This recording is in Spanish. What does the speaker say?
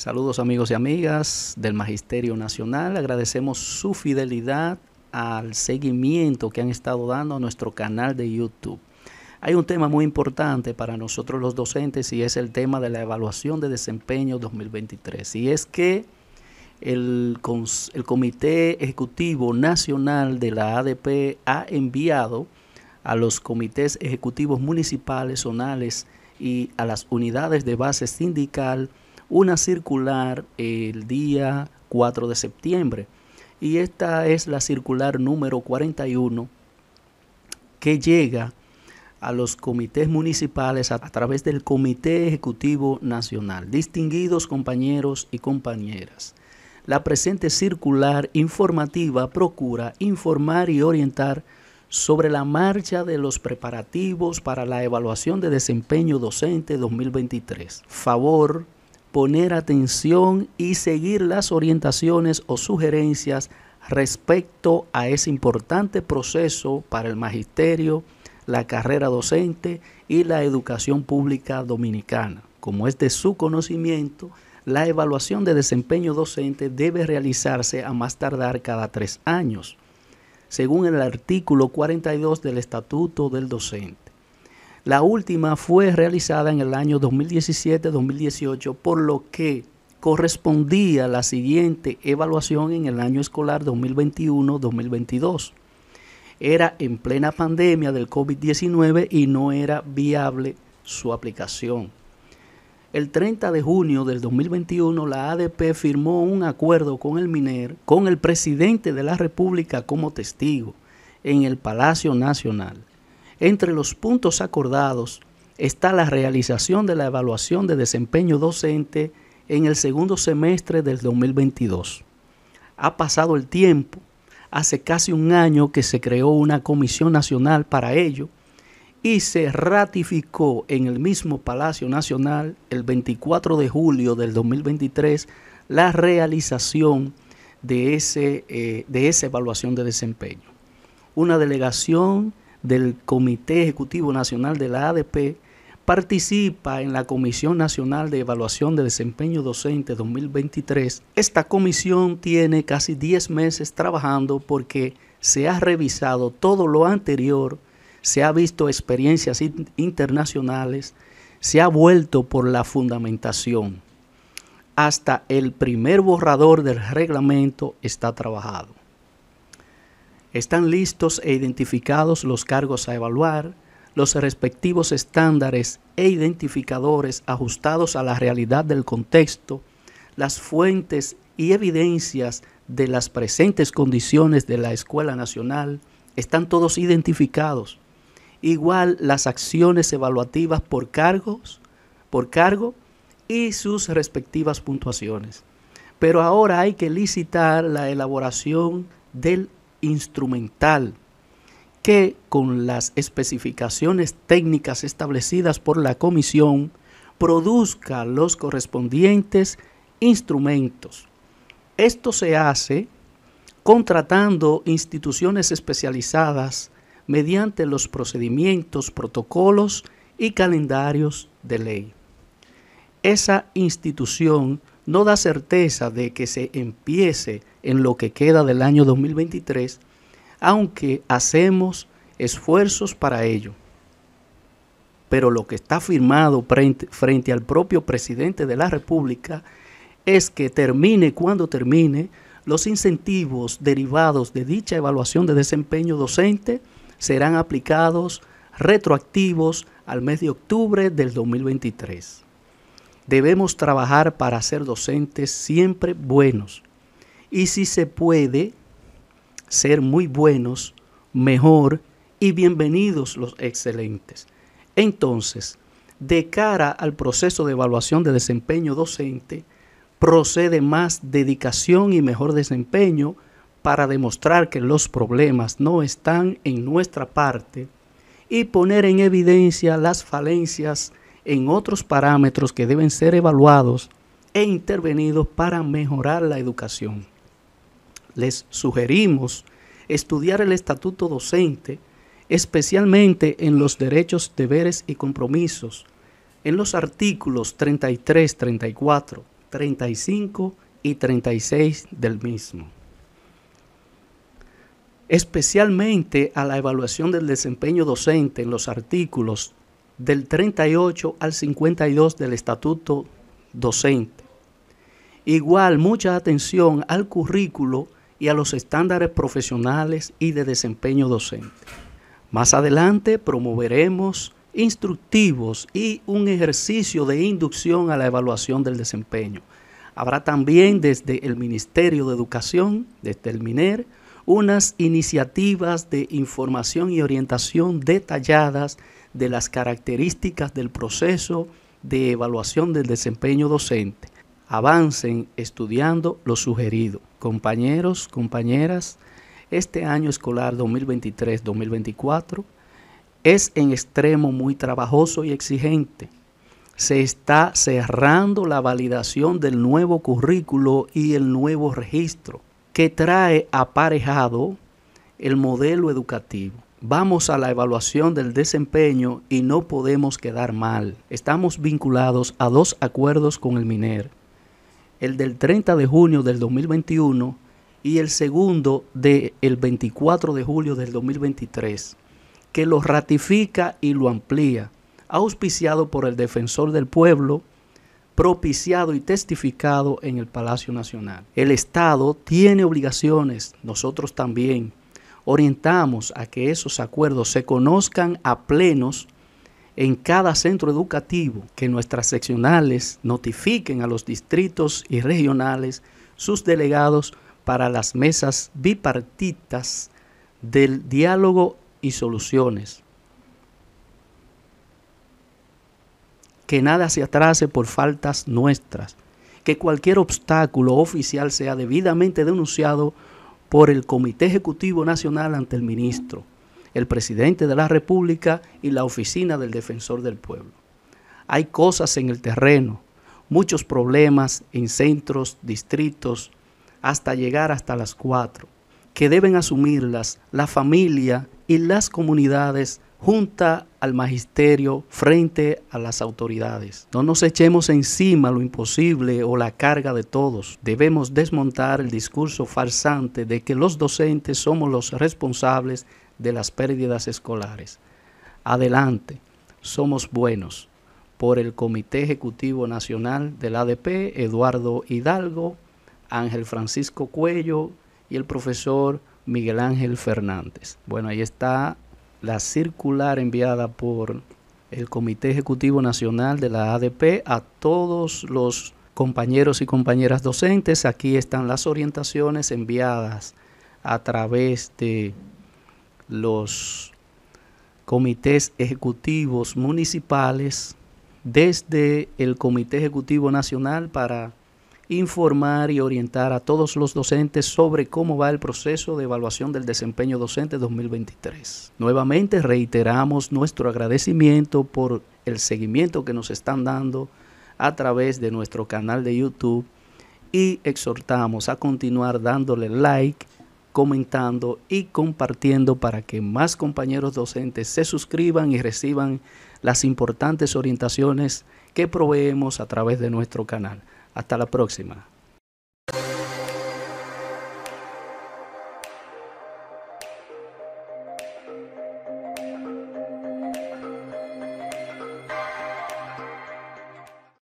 Saludos amigos y amigas del Magisterio Nacional. Agradecemos su fidelidad al seguimiento que han estado dando a nuestro canal de YouTube. Hay un tema muy importante para nosotros los docentes y es el tema de la evaluación de desempeño 2023. Y es que el, Comité Ejecutivo Nacional de la ADP ha enviado a los comités ejecutivos municipales, zonales y a las unidades de base sindical una circular el día 4 de septiembre. Y esta es la circular número 41 que llega a los comités municipales a, través del Comité Ejecutivo Nacional. Distinguidos compañeros y compañeras, la presente circular informativa procura informar y orientar sobre la marcha de los preparativos para la evaluación de desempeño docente 2023. Favor poner atención y seguir las orientaciones o sugerencias respecto a ese importante proceso para el magisterio, la carrera docente y la educación pública dominicana. Como es de su conocimiento, la evaluación de desempeño docente debe realizarse a más tardar cada tres años, según el artículo 42 del Estatuto del Docente. La última fue realizada en el año 2017-2018, por lo que correspondía la siguiente evaluación en el año escolar 2021-2022. Era en plena pandemia del COVID-19 y no era viable su aplicación. El 30 de junio del 2021, la ADP firmó un acuerdo con el MINER, con el presidente de la República como testigo, en el Palacio Nacional. Entre los puntos acordados está la realización de la evaluación de desempeño docente en el segundo semestre del 2022. Ha pasado el tiempo, hace casi un año que se creó una comisión nacional para ello y se ratificó en el mismo Palacio Nacional el 24 de julio del 2023 la realización de, ese, eh, de esa evaluación de desempeño. Una delegación del Comité Ejecutivo Nacional de la ADP, participa en la Comisión Nacional de Evaluación de Desempeño Docente 2023. Esta comisión tiene casi 10 meses trabajando porque se ha revisado todo lo anterior, se ha visto experiencias internacionales, se ha vuelto por la fundamentación. Hasta el primer borrador del reglamento está trabajado. Están listos e identificados los cargos a evaluar, los respectivos estándares e identificadores ajustados a la realidad del contexto, las fuentes y evidencias de las presentes condiciones de la Escuela Nacional están todos identificados. Igual las acciones evaluativas por cargos, por cargo y sus respectivas puntuaciones. Pero ahora hay que licitar la elaboración del instrumental que con las especificaciones técnicas establecidas por la comisión produzca los correspondientes instrumentos. Esto se hace contratando instituciones especializadas mediante los procedimientos, protocolos y calendarios de ley. Esa institución no da certeza de que se empiece en lo que queda del año 2023, aunque hacemos esfuerzos para ello. Pero lo que está firmado frente, al propio presidente de la República es que termine cuando termine los incentivos derivados de dicha evaluación de desempeño docente serán aplicados retroactivos al mes de octubre del 2023. Debemos trabajar para ser docentes siempre buenos. Y si se puede, ser muy buenos, mejor y bienvenidos los excelentes. Entonces, de cara al proceso de evaluación de desempeño docente, procede más dedicación y mejor desempeño para demostrar que los problemas no están en nuestra parte y poner en evidencia las falencias en otros parámetros que deben ser evaluados e intervenidos para mejorar la educación. Les sugerimos estudiar el estatuto docente, especialmente en los derechos, deberes y compromisos, en los artículos 33, 34, 35 y 36 del mismo. Especialmente a la evaluación del desempeño docente en los artículos del 38 al 52 del Estatuto Docente. Igual, mucha atención al currículo y a los estándares profesionales y de desempeño docente. Más adelante promoveremos instructivos y un ejercicio de inducción a la evaluación del desempeño. Habrá también desde el Ministerio de Educación, desde el MINER, unas iniciativas de información y orientación detalladas de las características del proceso de evaluación del desempeño docente. Avancen estudiando lo sugerido. Compañeros, compañeras, este año escolar 2023-2024 es en extremo muy trabajoso y exigente. Se está cerrando la validación del nuevo currículo y el nuevo registro que trae aparejado el modelo educativo. Vamos a la evaluación del desempeño y no podemos quedar mal. Estamos vinculados a dos acuerdos con el MINER, el del 30 de junio del 2021 y el segundo del 24 de julio del 2023, que lo ratifica y lo amplía, auspiciado por el Defensor del Pueblo, propiciado y testificado en el Palacio Nacional. El Estado tiene obligaciones, nosotros también, orientamos a que esos acuerdos se conozcan a plenos en cada centro educativo, que nuestras seccionales notifiquen a los distritos y regionales sus delegados para las mesas bipartitas del diálogo y soluciones. Que nada se atrase por faltas nuestras, que cualquier obstáculo oficial sea debidamente denunciado por el Comité Ejecutivo Nacional ante el ministro, el presidente de la República y la oficina del defensor del pueblo. Hay cosas en el terreno, muchos problemas en centros, distritos, hasta llegar hasta las cuatro, que deben asumirlas la familia y las comunidades junta al magisterio, frente a las autoridades. No nos echemos encima lo imposible o la carga de todos. Debemos desmontar el discurso farsante de que los docentes somos los responsables de las pérdidas escolares. Adelante, somos buenos. Por el Comité Ejecutivo Nacional del ADP, Eduardo Hidalgo, Ángel Francisco Cuello y el profesor Miguel Ángel Fernández. Bueno, ahí está la circular enviada por el Comité Ejecutivo Nacional de la ADP a todos los compañeros y compañeras docentes. Aquí están las orientaciones enviadas a través de los comités ejecutivos municipales desde el Comité Ejecutivo Nacional para informar y orientar a todos los docentes sobre cómo va el proceso de evaluación del desempeño docente 2023. Nuevamente reiteramos nuestro agradecimiento por el seguimiento que nos están dando a través de nuestro canal de YouTube y exhortamos a continuar dándole like, comentando y compartiendo para que más compañeros docentes se suscriban y reciban las importantes orientaciones que proveemos a través de nuestro canal. Hasta la próxima.